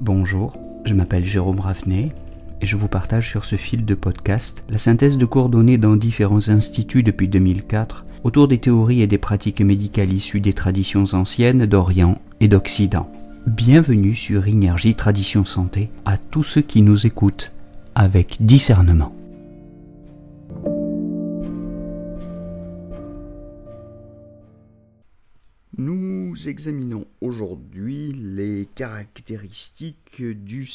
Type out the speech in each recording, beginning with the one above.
Bonjour, je m'appelle Jérôme Ravenet et je vous partage sur ce fil de podcast la synthèse de cours donnés dans différents instituts depuis 2004 autour des théories et des pratiques médicales issues des traditions anciennes d'Orient et d'Occident. Bienvenue sur Inergie Tradition Santé à tous ceux qui nous écoutent avec discernement. Nous examinons aujourd'hui les caractéristiques du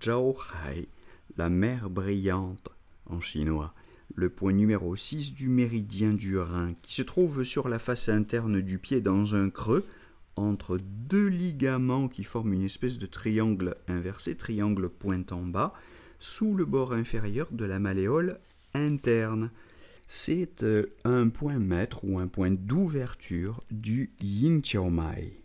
jiao Hai, la mer brillante en chinois, le point numéro 6 du méridien du Rhin, qui se trouve sur la face interne du pied dans un creux entre deux ligaments qui forment une espèce de triangle inversé, triangle pointe en bas, sous le bord inférieur de la malléole interne c'est euh, un point maître ou un point d'ouverture du Yin Mai.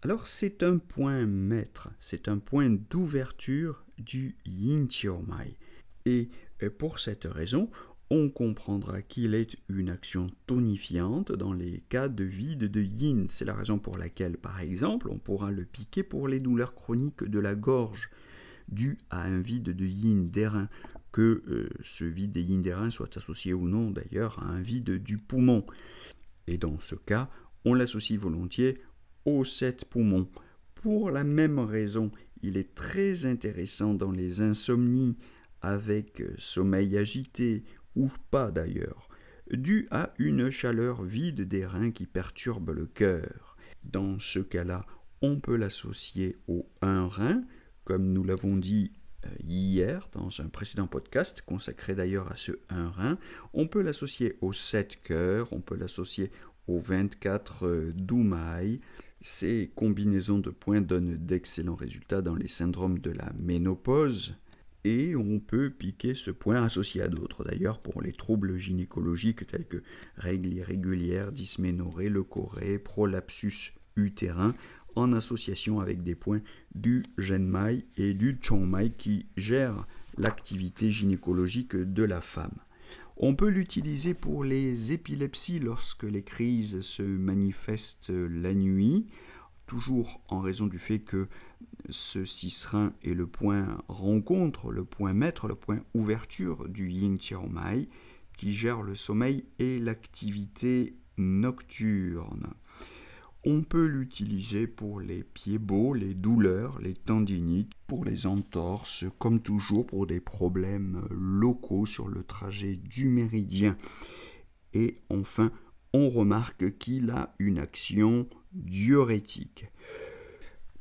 Alors c'est un point maître, c'est un point d'ouverture du Yin Mai. Et euh, pour cette raison, on comprendra qu'il est une action tonifiante dans les cas de vide de yin. C'est la raison pour laquelle, par exemple, on pourra le piquer pour les douleurs chroniques de la gorge, dues à un vide de yin d'airain que euh, ce vide des des reins soit associé ou non d'ailleurs à un vide du poumon. Et dans ce cas, on l'associe volontiers aux sept poumons. Pour la même raison, il est très intéressant dans les insomnies avec euh, sommeil agité ou pas d'ailleurs, dû à une chaleur vide des reins qui perturbe le cœur. Dans ce cas-là, on peut l'associer au un rein, comme nous l'avons dit euh, hier dans un précédent podcast consacré d'ailleurs à ce 1 rein. On peut l'associer aux 7 cœurs, on peut l'associer aux 24 euh, doumaï. Ces combinaisons de points donnent d'excellents résultats dans les syndromes de la ménopause. Et on peut piquer ce point associé à d'autres d'ailleurs pour les troubles gynécologiques tels que règles irrégulières, dysménorrhée, leucorrhée, prolapsus utérin, en association avec des points du Genmai et du Chongmai qui gèrent l'activité gynécologique de la femme. On peut l'utiliser pour les épilepsies lorsque les crises se manifestent la nuit, toujours en raison du fait que ce Cisrein est le point rencontre, le point maître, le point ouverture du yin mai qui gère le sommeil et l'activité nocturne. On peut l'utiliser pour les pieds beaux, les douleurs, les tendinites, pour les entorses, comme toujours pour des problèmes locaux sur le trajet du méridien. Et enfin, on remarque qu'il a une action diurétique.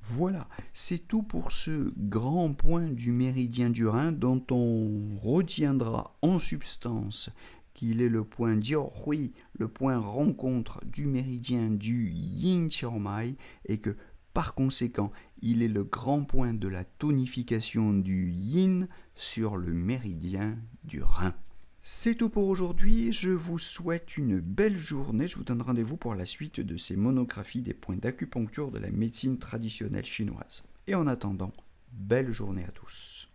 Voilà, c'est tout pour ce grand point du méridien du Rhin dont on retiendra en substance qu'il est le point Jiaohui, le point rencontre du méridien du Yin Mai, et que par conséquent, il est le grand point de la tonification du Yin sur le méridien du Rhin. C'est tout pour aujourd'hui, je vous souhaite une belle journée, je vous donne rendez-vous pour la suite de ces monographies des points d'acupuncture de la médecine traditionnelle chinoise. Et en attendant, belle journée à tous.